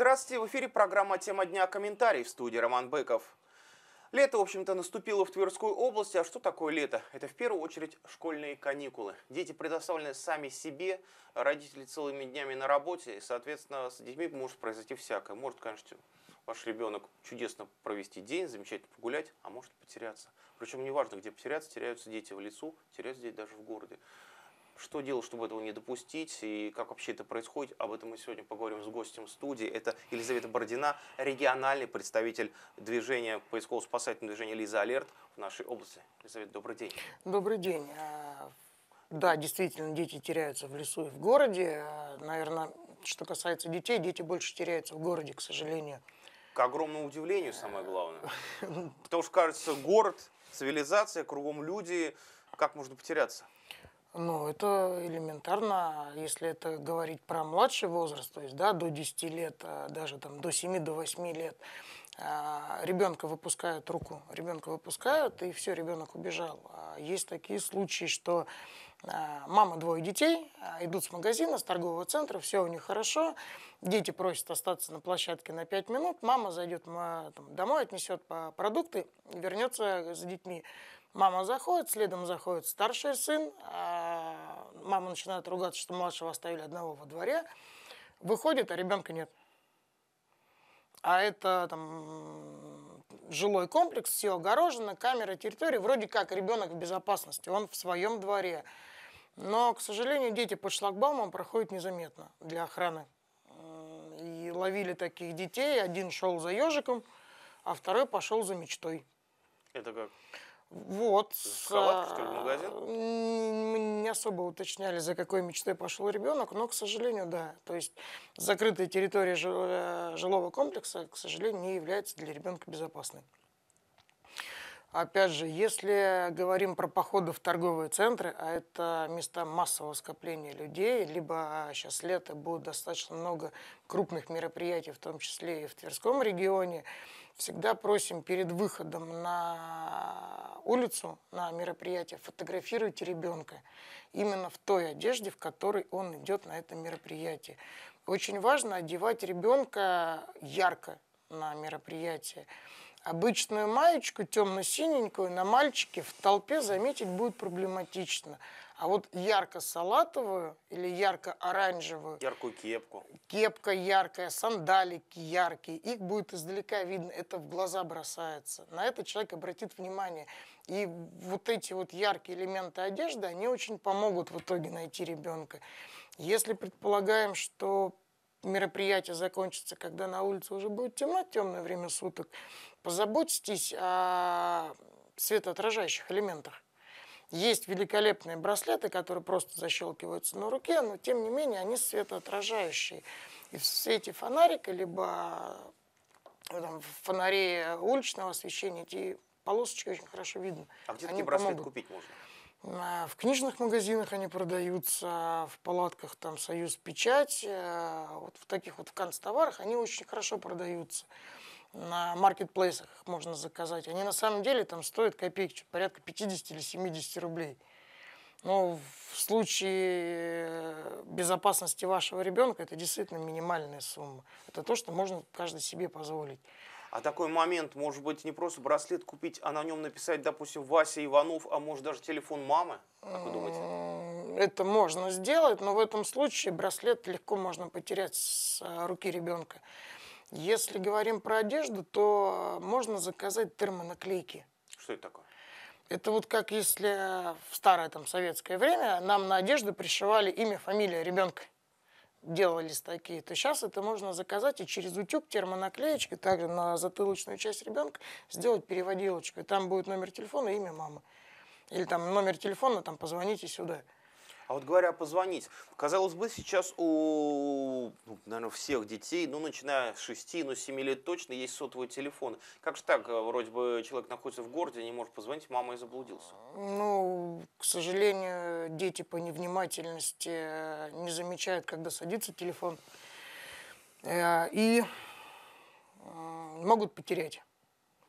Здравствуйте, в эфире программа «Тема дня. Комментарий» в студии Роман Быков. Лето, в общем-то, наступило в Тверской области. А что такое лето? Это в первую очередь школьные каникулы. Дети предоставлены сами себе, родители целыми днями на работе, и, соответственно, с детьми может произойти всякое. Может, конечно, ваш ребенок чудесно провести день, замечательно погулять, а может потеряться. Причем неважно, где потеряться, теряются дети в лесу, теряются дети даже в городе. Что делать, чтобы этого не допустить и как вообще это происходит, об этом мы сегодня поговорим с гостем студии. Это Елизавета Бородина, региональный представитель движения поисково-спасательного движения «Лиза Алерт» в нашей области. Елизавета, добрый день. Добрый день. А, да, действительно, дети теряются в лесу и в городе. А, Наверное, что касается детей, дети больше теряются в городе, к сожалению. К огромному удивлению, самое главное. Потому что, кажется, город, цивилизация, кругом люди. Как можно потеряться? Ну, это элементарно, если это говорить про младший возраст, то есть да, до 10 лет, а даже там, до 7-8 до 8 лет, а, ребенка выпускают руку, ребенка выпускают, и все, ребенок убежал. А есть такие случаи, что мама двое детей, идут с магазина, с торгового центра, все у них хорошо, дети просят остаться на площадке на 5 минут, мама зайдет домой, отнесет продукты, вернется за детьми. Мама заходит, следом заходит старший сын. А, мама начинает ругаться, что младшего оставили одного во дворе. Выходит, а ребенка нет. А это там жилой комплекс, все огорожено, камера территории. Вроде как ребенок в безопасности, он в своем дворе. Но, к сожалению, дети под шлагбаумом проходят незаметно для охраны. И ловили таких детей. Один шел за ежиком, а второй пошел за мечтой. Это как? Вот. Салат что ли, магазин? Мы а, не особо уточняли, за какой мечтой пошел ребенок, но, к сожалению, да. То есть закрытая территория э, жилого комплекса, к сожалению, не является для ребенка безопасной. Опять же, если говорим про походы в торговые центры, а это места массового скопления людей, либо сейчас а, лето будет достаточно много крупных мероприятий, в том числе и в Тверском регионе, всегда просим перед выходом на улицу, на мероприятие, фотографируйте ребенка именно в той одежде, в которой он идет на это мероприятие. Очень важно одевать ребенка ярко на мероприятие. Обычную маечку темно-синенькую на мальчике в толпе заметить будет проблематично. А вот ярко-салатовую или ярко-оранжевую... Яркую кепку. Кепка яркая, сандалики яркие. Их будет издалека видно, это в глаза бросается. На это человек обратит внимание. И вот эти вот яркие элементы одежды, они очень помогут в итоге найти ребенка. Если предполагаем, что мероприятие закончится, когда на улице уже будет темно, темное время суток, позаботьтесь о светоотражающих элементах. Есть великолепные браслеты, которые просто защелкиваются на руке, но тем не менее они светоотражающие. И в свете фонарика, либо э, там, в фонаре уличного освещения эти полосочки очень хорошо видно. А где такие браслеты купить можно? Э, в книжных магазинах они продаются, в палатках там «Союз Печать», э, вот в таких вот в канцтоварах они очень хорошо продаются. На маркетплейсах их можно заказать. Они на самом деле там стоят копейки, порядка 50 или 70 рублей. Но в случае э, безопасности вашего ребенка это действительно минимальная сумма. Это то, что можно каждый себе позволить. А такой момент, может быть, не просто браслет купить, а на нем написать, допустим, Вася Иванов, а может даже телефон мамы? Как вы думаете? Это можно сделать, но в этом случае браслет легко можно потерять с э, руки ребенка. Если говорим про одежду, то э, можно заказать термонаклейки. Что это такое? Это вот как если э, в старое там советское время нам на одежду пришивали имя, фамилия ребенка делались такие, то сейчас это можно заказать и через утюг термонаклеечкой, также на затылочную часть ребенка сделать переводилочку. И там будет номер телефона и имя мамы. Или там номер телефона, там позвоните сюда. А вот говоря позвонить, казалось бы, сейчас у, ну, наверное, всех детей, ну, начиная с 6, ну, 7 лет точно, есть сотовые телефоны. Как же так, э, вроде бы человек находится в городе, не может позвонить, мама и заблудился? Ну, к сожалению, дети по невнимательности э, не замечают, когда садится телефон, э, и могут потерять.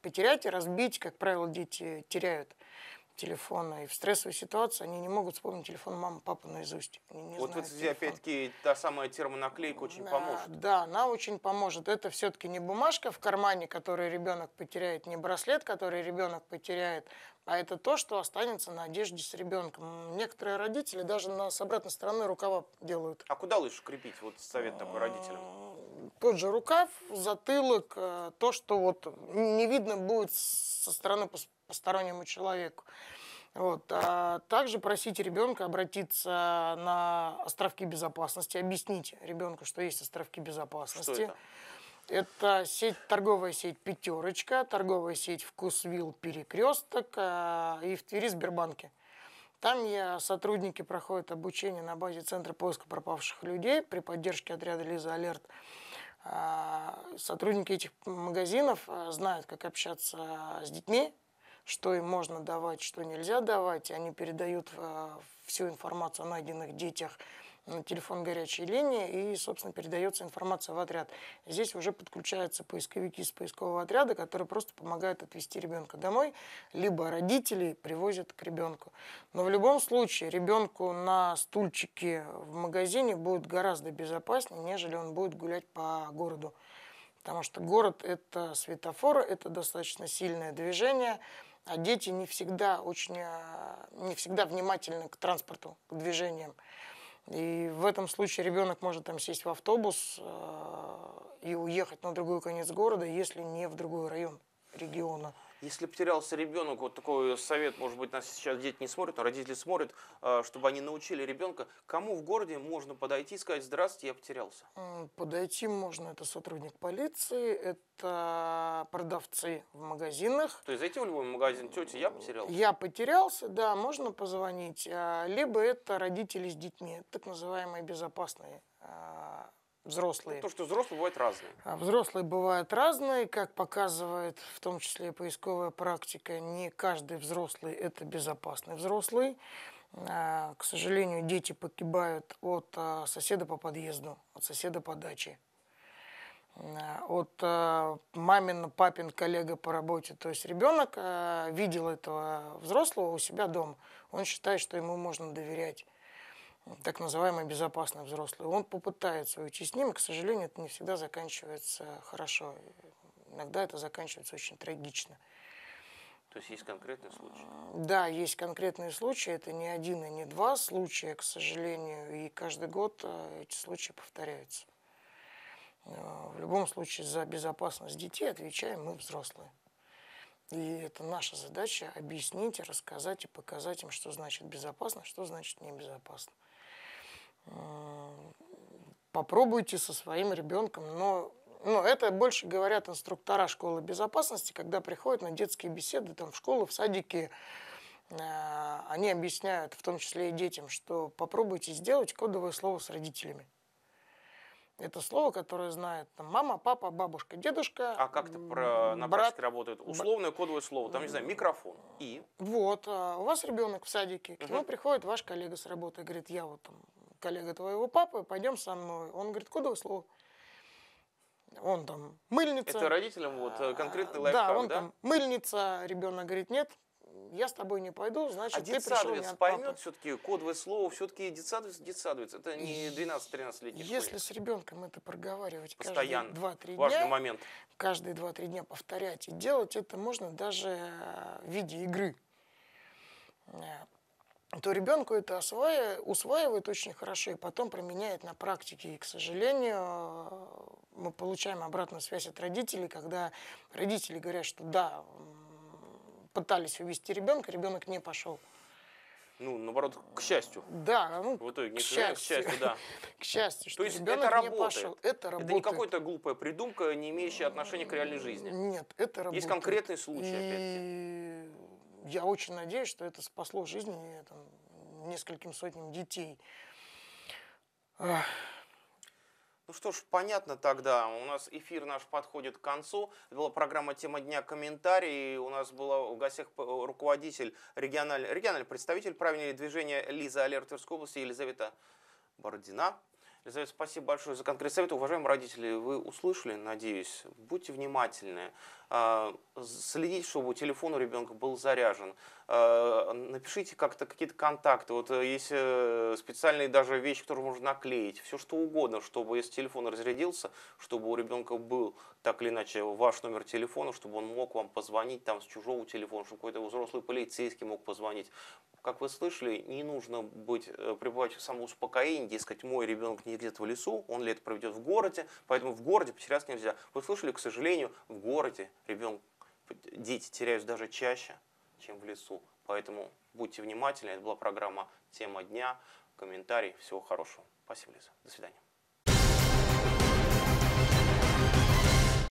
Потерять и разбить, как правило, дети теряют телефона. И в стрессовой ситуации они не могут вспомнить телефон мамы, папы наизусть. Они не вот в этой опять-таки, та самая термонаклейка очень да, поможет. Да, она очень поможет. Это все-таки не бумажка в кармане, которую ребенок потеряет, не браслет, который ребенок потеряет, а это то, что останется на одежде с ребенком. Некоторые родители даже на, с обратной стороны рукава делают. А куда лучше крепить? Вот совет такой родителям. Тот же рукав, затылок, э, то, что вот не видно будет со стороны постороннему человеку. Вот. А также просите ребенка обратиться на островки безопасности, объясните ребенку, что есть островки безопасности. Что это? Это сеть, торговая сеть «Пятерочка», торговая сеть «Вкусвилл Перекресток» а, и в Твери Сбербанке. Там я, сотрудники проходят обучение на базе Центра поиска пропавших людей при поддержке отряда «Лиза Алерт». А, сотрудники этих магазинов а, знают, как общаться с детьми, что им можно давать, что нельзя давать. Они передают а, всю информацию о найденных детях на телефон горячей линии и, собственно, передается информация в отряд. Здесь уже подключаются поисковики из поискового отряда, которые просто помогают отвезти ребенка домой, либо родители привозят к ребенку. Но в любом случае ребенку на стульчике в магазине будет гораздо безопаснее, нежели он будет гулять по городу. Потому что город – это светофоры, это достаточно сильное движение – а дети не всегда очень, а, не всегда внимательны к транспорту, к движениям. И в этом случае ребенок может там сесть в автобус а, и уехать на другой конец города, если не в другой район региона. Если потерялся ребенок, вот такой совет, может быть, нас сейчас дети не смотрят, но а родители смотрят, а, чтобы они научили ребенка, кому в городе можно подойти и сказать, здравствуйте, я потерялся? Подойти можно, это сотрудник полиции, это продавцы в магазинах. То есть зайти в любой магазин, тетя, я потерялся? Я потерялся, да, можно позвонить. А, либо это родители с детьми, так называемые безопасные взрослые. Ну, то, что взрослые бывают разные. А взрослые бывают разные, как показывает в том числе поисковая практика. Не каждый взрослый – это безопасный взрослый. А, к сожалению, дети погибают от а, соседа по подъезду, от соседа по даче, а, от а, мамин, папин коллега по работе. То есть ребенок видел этого взрослого у себя дома. Он считает, что ему можно доверять так называемый безопасный взрослый. Он попытается уйти с ним, и, к сожалению, это не всегда заканчивается хорошо. Иногда это заканчивается очень трагично. То есть есть конкретные случаи? Да, есть конкретные случаи. Это не один и не два случая, к сожалению. И каждый год э, эти случаи повторяются. Э, в любом случае за безопасность детей отвечаем мы взрослые. И это наша задача объяснить, рассказать и показать им, что значит безопасно, что значит небезопасно. Э, попробуйте со своим ребенком, но но ну, это больше говорят инструктора школы безопасности, когда приходят на детские беседы там, в школу, в садики. Э, они объясняют, в том числе и детям, что попробуйте сделать кодовое слово с родителями. Это слово, которое знает там, мама, папа, бабушка, дедушка. А как-то про, на брат, практике работает? Условное кодовое слово, там, не знаю, микрофон. И? Вот, а у вас ребенок в садике, к нему угу. приходит ваш коллега с работы, говорит, я вот там коллега твоего папы, пойдем со мной. Он говорит, кодовое слово. Он там мыльница. Это родителям вот э, конкретный а, лайфхак, да? он да? там мыльница, ребенок говорит, нет, я с тобой не пойду, значит, а ты пришел не от поймет все-таки кодовое слово, все-таки детсадовец, детсадовец, это не 12-13-летний Если с ребенком это проговаривать Постоянно. каждые 2-3 Важный момент. каждые 2-3 дня повторять и делать, это можно даже э, в виде игры. Э, то ребенку это осваивает, усваивает очень хорошо и потом применяет на практике. И, к сожалению, мы получаем обратную связь от родителей, когда родители говорят, что да, пытались увести ребенка, ребенок не пошел. Ну, наоборот, к счастью. Да, ну, в итоге, к, счастью. к счастью, да. к счастью, что То есть ребенок это работает. не пошел. Это работает. Это не какая-то глупая придумка, не имеющая отношения к реальной жизни. Нет, это работает. Есть конкретный случай, И... опять-таки я очень надеюсь, что это спасло жизни там, нескольким сотням детей. Ну что ж, понятно тогда. У нас эфир наш подходит к концу. Это была программа «Тема дня. Комментарий». У нас была в гостях руководитель, региональный, региональный представитель правильного движения Лиза Алер Тверской области Елизавета Бородина. Елизавета, спасибо большое за конкретный совет. Уважаемые родители, вы услышали, надеюсь. Будьте внимательны. А, следите, чтобы телефон у ребенка был заряжен. А, напишите как-то какие-то контакты. Вот э, есть э, специальные даже вещи, которые можно наклеить. Все что угодно, чтобы если телефон разрядился, чтобы у ребенка был так или иначе ваш номер телефона, чтобы он мог вам позвонить там с чужого телефона, чтобы какой-то взрослый полицейский мог позвонить как вы слышали, не нужно быть, э, пребывать в самоуспокоении, дескать, мой ребенок не где-то в лесу, он лет проведет в городе, поэтому в городе потеряться нельзя. Вы слышали, к сожалению, в городе ребенок, дети теряются даже чаще, чем в лесу. Поэтому будьте внимательны. Это была программа «Тема дня». Комментарий. Всего хорошего. Спасибо, Лиза. До свидания.